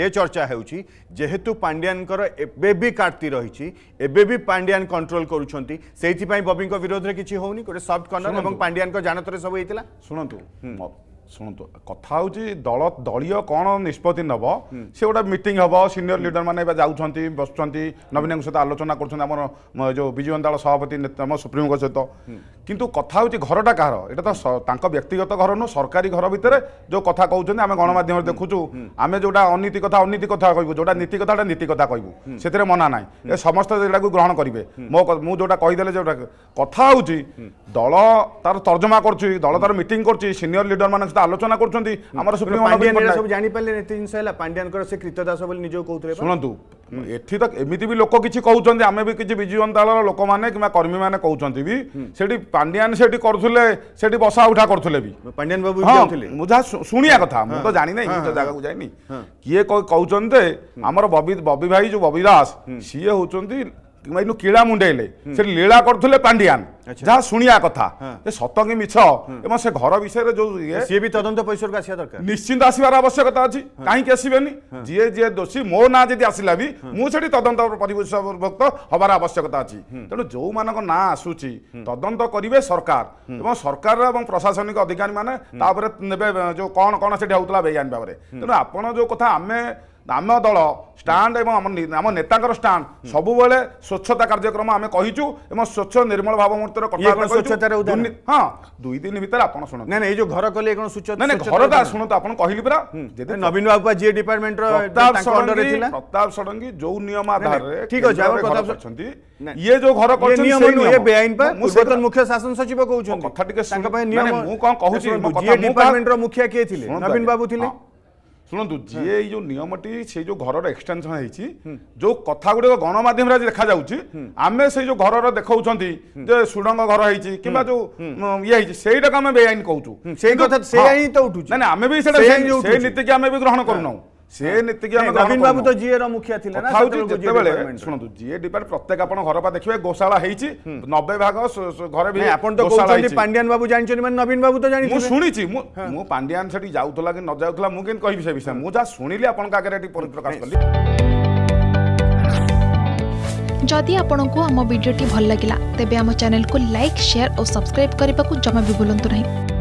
ଏ ଚର୍ଚ୍ଚା ହେଉଛି ଯେହେତୁ ପାଣ୍ଡିଆନଙ୍କର ଏବେ ବି କାର୍ତ୍ତି ରହିଛି ଏବେ ବି ପାଣ୍ଡିଆନ କଣ୍ଟ୍ରୋଲ କରୁଛନ୍ତି ସେଇଥିପାଇଁ ବବିଙ୍କ ବିରୋଧରେ କିଛି ହେଉନି ଗୋଟେ ସଫ୍ଟ କର୍ଣ୍ଣର ଏବଂ ପାଣ୍ଡିଆନଙ୍କ ଜାଣତରେ ସବୁ ହେଇଥିଲା ଶୁଣନ୍ତୁ ଶୁଣନ୍ତୁ କଥା ହେଉଛି ଦଳ ଦଳୀୟ କ'ଣ ନିଷ୍ପତ୍ତି ନେବ ସେ ଗୋଟେ ମିଟିଂ ହେବ ସିନିୟର ଲିଡରମାନେ ଏବେ ଯାଉଛନ୍ତି ବସୁଛନ୍ତି ନବୀନଙ୍କ ସହିତ ଆଲୋଚନା କରୁଛନ୍ତି ଆମର ଯେଉଁ ବିଜୁ ଜନତା ଦଳ ସଭାପତି ଆମ ସୁପ୍ରିମୋଙ୍କ ସହିତ କିନ୍ତୁ କଥା ହେଉଛି ଘରଟା କାହାର ଏଇଟା ତ ତାଙ୍କ ବ୍ୟକ୍ତିଗତ ଘର ନୁହଁ ସରକାରୀ ଘର ଭିତରେ ଯେଉଁ କଥା କହୁଛନ୍ତି ଆମେ ଗଣମାଧ୍ୟମରେ ଦେଖୁଛୁ ଆମେ ଯେଉଁଟା ଅନୀତି କଥା ଅନୀତି କଥା କହିବୁ ଯେଉଁଟା ନୀତି କଥାଟା ନୀତି କଥା କହିବୁ ସେଥିରେ ମନା ନାହିଁ ଏ ସମସ୍ତେ ଏଇଟାକୁ ଗ୍ରହଣ କରିବେ ମୋ ମୁଁ ଯେଉଁଟା କହିଦେଲେ ଯେଉଁଟା କଥା ହେଉଛି ଦଳ ତାର ତର୍ଜମା କରୁଛି ଦଳ ତାର ମିଟିଂ କରୁଛି ସିନିୟର ଲିଡରମାନଙ୍କ ସହିତ আলোচনা করছেন আমার সুপ্রিম সব জানি পারলে এত জিনিস হলা পাণ্ডিয়ানকর সে কৃতদাস বলে নিজ কৌতরে শুনন্তু এটি তো এমিতি বি লোক কিছু কৌছেন আমি বি কিছু বিজু জনতা দলর লোক মানে কিংবা কর্মী মানে কৌছেন বি সেটি পাণ্ডিয়ান সেটি করুলে সেটি বসা উঠা করুলে বি পাণ্ডিয়ান বাবু যাওলে মু যা শুনিয়া কথা মু তো জানি নাই তো জায়গা কো যাইনি কিয়ে কৌছেন যে আমার ববি ববি ভাই যে ববি দাস সিয়ে হচ্ছেন କହିଲୁ କିଳା ମୁଣ୍ଡେଇଲେ ସେଠି ଲୀଳା କରୁଥିଲେ ପାଣ୍ଡିଆନ ଯାହା ଶୁଣିବା କଥା ଯେ ସତ କି ମିଛ ଏବଂ ସେ ଘର ବିଷୟରେ ଯୋଉ ସିଏ ବି ତଦନ୍ତ ପରିସରକୁ ଆସିବା ଦରକାର ନିଶ୍ଚିନ୍ତ ଆସିବାର ଆବଶ୍ୟକତା ଅଛି କାହିଁକି ଆସିବେନି ଯିଏ ଯିଏ ଦୋଷୀ ମୋ ନାଁ ଯଦି ଆସିଲା ବି ମୁଁ ସେଠି ତଦନ୍ତ ପରିବେଶଭୁକ୍ତ ହବାର ଆବଶ୍ୟକତା ଅଛି ତେଣୁ ଯୋଉମାନଙ୍କ ନାଁ ଆସୁଛି ତଦନ୍ତ କରିବେ ସରକାର ଏବଂ ସରକାର ଏବଂ ପ୍ରଶାସନିକ ଅଧିକାରୀମାନେ ତା ଉପରେ ନେବେ ଯୋଉ କ'ଣ କ'ଣ ସେଠି ହେଉଥିଲା ବେଆଇନ ଭାବରେ ତେଣୁ ଆପଣ ଯୋଉ କଥା ଆମେ আম দল ষ্টাণ্ড এবং আম নেতাঙ্কর ষ্টাণ্ড সবুলে স্বচ্ছতা কার্যক্রম আমি কহিছু এবং স্বচ্ছ নির্মল ভাবমূর্তির স্বচ্ছতার হ্যাঁ দুই দিন ভিতরে আপনার শুনুন না এই যে ঘর কলে কোন স্বচ্ছতা না ঘরটা শুনতো আপনার কহিলি পুরা যদি নবীন বাবু যে ডিপার্টমেন্টর প্রতাপ ষড়ঙ্গী প্রতাপ ষড়ঙ্গী যে নিয়ম আধারে ঠিক আছে আমার প্রতাপ অছন্তি ইয়ে যে ঘর করছেন সেই নিয়ম ইয়ে বেআইন পা পূর্বতন মুখ্য শাসন সচিব কହୁଛନ୍ତି কথা টিকে তাঙ্ক পাই নিয়ম মু কোন কহুছি যে ডিপার্টমেন্টর মুখিয়া কে থিলে নবীন বাবু থিলে ଶୁଣନ୍ତୁ ଯିଏ ଏଇ ଯେଉଁ ନିୟମଟି ସେଇ ଯେଉଁ ଘରର ଏକ୍ସଟେନସନ୍ ହେଇଛି ଯେଉଁ କଥା ଗୁଡ଼ିକ ଗଣମାଧ୍ୟମରେ ଆଜି ଦେଖାଯାଉଛି ଆମେ ସେଇ ଯେଉଁ ଘରର ଦେଖାଉଛନ୍ତି ଯେ ସୁଡ଼ଙ୍ଗ ଘର ହେଇଛି କିମ୍ବା ଯେଉଁ ଇଏ ହେଇଛି ସେଇଟାକୁ ଆମେ ବେଆଇନ କହୁଛୁ ସେଇ କଥା ସେଇଆ ହିଁ ତ ଉଠୁଛି ନା ଆମେ ବି ସେଇଟା ସେଇ ନୀତିକି ଆମେ ବି ଗ୍ରହଣ କରୁନାହୁଁ সে নীতিকে নবীন বাবু তো জিএ র মুখিয়া থিলে না যেতবেলে শুনন্তু জিএ ডিপার্ট প্রত্যেক আপন ঘর পা দেখিবে গোশালা হেইছি 90 ভাগ ঘরে ভি আপন তো কইছন্তি পান্ডিয়ান বাবু জানিছনি মানে নবীন বাবু তো জানি মু শুনিছি মু মু পান্ডিয়ান সেটি যাউতলা কি ন যাউতলা মু কেন কইবি সে বিষয় মু যা শুনিলি আপন কাগরে এটি পরিপ্রকাশ করলি যদি আপনার আম ভিডিওটি ভাল লাগিলা তেবে আম চ্যানেল কু লাইক শেয়ার ও সবসক্রাইব করা জমা বি ভুলতু না